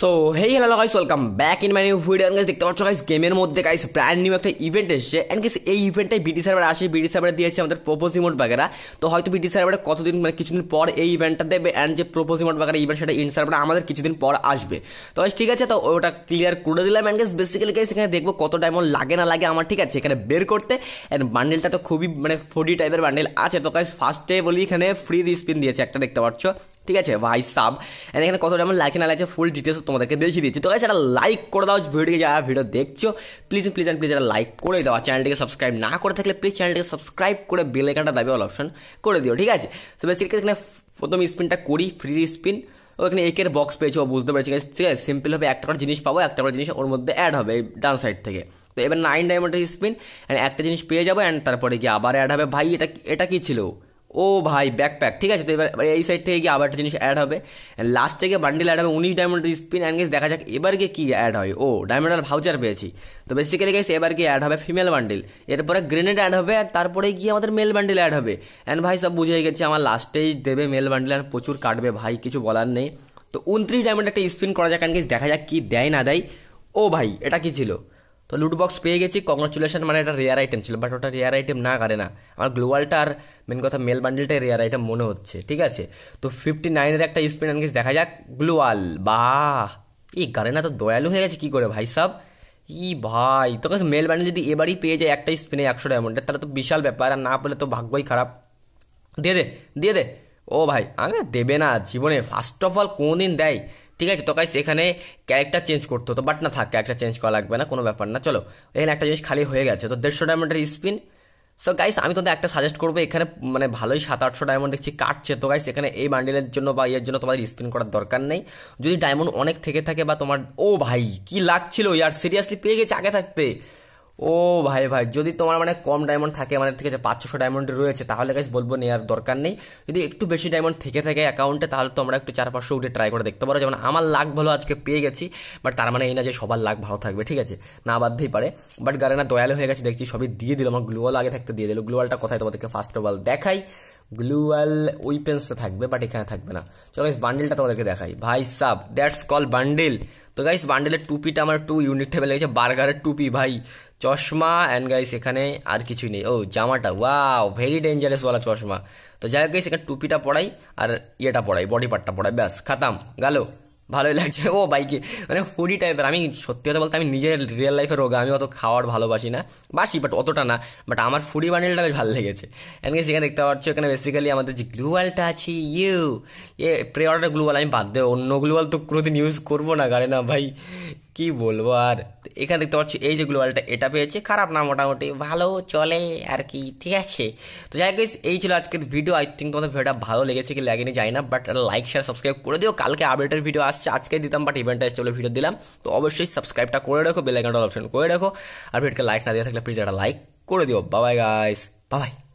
so hey hello guys welcome back in my new video guys দেখতে পাচ্ছ guys গেমের মধ্যে গাইস ব্র্যান্ড নিউ একটা ইভেন্ট এসেছে অ্যান্ড গাইস এই ইভেন্টটাই বিটি সার্ভারে আসে বিটি সার্ভারে দিয়েছে আমাদের প্রোপোজ ইমোট বাগেরা তো হয়তো বিটি সার্ভারে কতদিন মানে কিছুদিন পর এই ইভেন্টটা দেবে অ্যান্ড যে প্রোপোজ ইমোট বাগেরা ইভেন্ট সেটা ইন সার্ভারে আমাদের কিছুদিন পর আসবে তো গাইস ঠিক আছে তো ওটা ক্লিয়ার করে দিলাম অ্যান্ড গাইস বেসিক্যালি গাইস এখানে দেখবো কত ডায়মন্ড লাগে না লাগে আমার ঠিক আছে এখানে বের করতে অ্যান্ড বান্ডেলটা তো খুবই মানে ফোডি টাইপের বান্ডেল আছে তো গাইস ফার্স্টে বলি এখানে ফ্রি স্পিন দিয়েছে একটা দেখতে পাচ্ছ ঠিক আছে ভাই সাব এখানে কত আমার লাগছে না লাগছে ফুল ডিটেলস তোমাদেরকে দেখিয়ে দিচ্ছি তো একটা লাইক করে দাও ভিডিওকে যারা ভিডিও দেখছো প্লিজ প্লিজ অ্যান্ড প্লিজ একটা লাইক করে দাও চ্যানেলটিকে সাবস্ক্রাইব না করে থাকলে প্লিজ চ্যানেলটিকে সাবস্ক্রাইব করে বেল আইকনটা দাবি অপশন করে দিও ঠিক আছে তো বেসিক্যালি এখানে প্রথম স্পিনটা করি ফ্রি স্পিন ওখানে একের বক্স পেয়েছো ও বুঝতে পেরেছি ঠিক আছে সিম্পল হবে একটা করে জিনিস পাবো একটা করে জিনিস ওর মধ্যে অ্যাড হবে ডান সাইড থেকে তো এবার নাইন ডায়মন্ডের স্পিন অ্যান্ড একটা জিনিস পেয়ে যাবো অ্যান্ড তারপরে গিয়ে আবার অ্যাড হবে ভাই এটা এটা কী ছিল ও ভাই ব্যাকপ্যাক ঠিক আছে তো এবার এই সাইড থেকে গিয়ে আবার একটা জিনিস অ্যাড হবে লাস্ট থেকে বান্ডিল অ্যাড হবে উনিশ ডায়মন্ডের স্পিন অ্যান্ড গেস দেখা যাক এবার গিয়ে কী অ্যাড হয় ও ডায়মন্ডার ভাউচার পেয়েছি তো বেসিক্যালি গেছে এবার গিয়ে অ্যাড হবে ফিমেল বান্ডিল এরপরে গ্রেনেড অ্যাড হবে আর তারপরে গিয়ে আমাদের মেল বান্ডিল অ্যাড হবে অ্যান্ড ভাই সব বুঝে গেছে আমার লাস্টেই দেবে মেল বান্ডিল অ্যান্ড প্রচুর কাটবে ভাই কিছু বলার নেই তো উনত্রিশ ডায়মন্ড একটা স্পিন করা যাক অ্যান্ড দেখা যাক কী দেয় না দেয় ও ভাই এটা কী ছিল তো লুটবক্স পেয়ে গেছি কংগ্রাচুলেশন মানে এটা রেয়ার আইটেম ছিল বাট ওটা রেয়ার আইটেম না করে না আমার গ্লোয়ালটা আর মেন কথা মেল বান্ডেলটাই রেয়ার এটা মনে হচ্ছে ঠিক আছে তো ফিফটি নাইনের একটা স্পিন আনকেস দেখা যাক গ্লোয়াল বাহ এই গারেনা তো দয়ালু হয়ে গেছে কী করে ভাই সাহ ই ভাই তোর কাছে মেল বান্ডেল যদি এবারই পেয়ে যায় একটা স্পিনে একশো ডায়মন্ডের তাহলে তো বিশাল ব্যাপার আর না পেলে তো ভাগ্যই খারাপ দিয়ে দে দিয়ে দে ও ভাই আমি দেবে না জীবনে ফার্স্ট অফ অল কোনদিন দেয় ঠিক আছে তো সেখানে এখানে ক্যারেক্টার চেঞ্জ করতে হতো বাট না থাক ক্যারেক্টার চেঞ্জ করা লাগবে না কোনো ব্যাপার না চলো এখানে একটা জিনিস খালি হয়ে গেছে তো দেড়শো ডায়মন্ডের স্পিন সো গাইস আমি তোমাদের একটা সাজেস্ট করবো এখানে মানে ভালোই সাত আটশো ডায়মন্ড দেখছি কাটছে তো গাইস এখানে এই বান্ডেলের জন্য বা ইয়ের জন্য তোমাদের স্পিন করার দরকার নেই যদি ডায়মন্ড অনেক থেকে থাকে বা তোমার ও ভাই কি লাগছিল ইয়ার সিরিয়াসলি পেয়ে গেছে আগে থাকতে ও ভাই ভাই যদি তোমার মানে কম ডায়মন্ড থাকে মানে ঠিক আছে পাঁচ ছশো ডায়মন্ড রয়েছে তাহলে গাছ বলবো নেওয়ার দরকার নেই যদি একটু বেশি ডায়মন্ড থেকে থাকে অ্যাকাউন্টে তাহলে তোমরা একটু চার পাঁচশো উঠে ট্রাই করে দেখতে পারো যেমন আমার লাখ ভালো আজকে পেয়ে গেছি বাট তার মানে এই না যে সবার লাক ভালো থাকবে ঠিক আছে না বাধ্যেই পারে বাট গারেনা দয়াল হয়ে গেছে দেখছি সবই দিয়ে দিল আমার গ্লুয়াল আগে থাকতে দিয়ে দিল গ্লুয়ালটা কথায় তোমাদেরকে ফার্স্ট অফ অল দেখাই গ্লুয়াল উইপেন্সে থাকবে বাট এখানে থাকবে না চলো বান্ডিলটা তোমাদেরকে দেখাই ভাই সাব দ্যাটস কল বান্ডিল তো গাইস বান্ডেলের টুপিটা আমার টু ইউনিক টেবিল লেগেছে বার্গারের টুপি ভাই চশমা অ্যান্ড গাইস এখানে আর কিছুই নেই ও জামাটা ওয়াও ভেরি ডেঞ্জারাস ওয়ালা চশমা তো যাই হোক গাইস এখানে টুপিটা পড়াই আর ইয়েটা পড়াই বডি পার্টটা পড়াই ব্যাস খাতাম গেলো ভালোই লাগছে ও বাইকে মানে ফুডি টাইপের আমি সত্যি কথা বলতে আমি নিজের রিয়েল লাইফে রোগ আমি অত খাওয়ার ভালোবাসি না বাসি বাট অতটা না বাট আমার ফুডি বান্ডেলটা বেশ ভালো লেগেছে এখানে সেখানে দেখতে পাচ্ছি এখানে বেসিক্যালি আমাদের যে গ্লুয়ালটা আছে ইউ এ প্রে অর্ডার গ্লুয়াল আমি বাদ দেবো অন্য গ্লুয়াল তো কোনোদিন ইউজ করবো না গাড়ি না ভাই কি বলবো আর এখানে দেখতে পাচ্ছি এই যে গ্লোবালটা এটা পেয়েছে খারাপ না মোটামুটি ভালো চলে আর কি ঠিক আছে তো যাই গাইস এই ছিল আজকের ভিডিও আই থিঙ্ক তোমাদের ভিডিওটা ভালো লেগেছে কি লাগেনি যায় না বাট লাইক শেয়ার সাবস্ক্রাইব করে দিও কালকে আপডেটের ভিডিও আসছে আজকে দিতাম বাট ইভেন্টটা এসে চলে ভিডিও দিলাম তো অবশ্যই সাবস্ক্রাইবটা করে রাখো বেলাইকনটা অপশন করে রাখো আর ভিডিওকে লাইক না দিয়ে থাকলে প্লিজ একটা লাইক করে দিও বাবাই গাইস বাবাই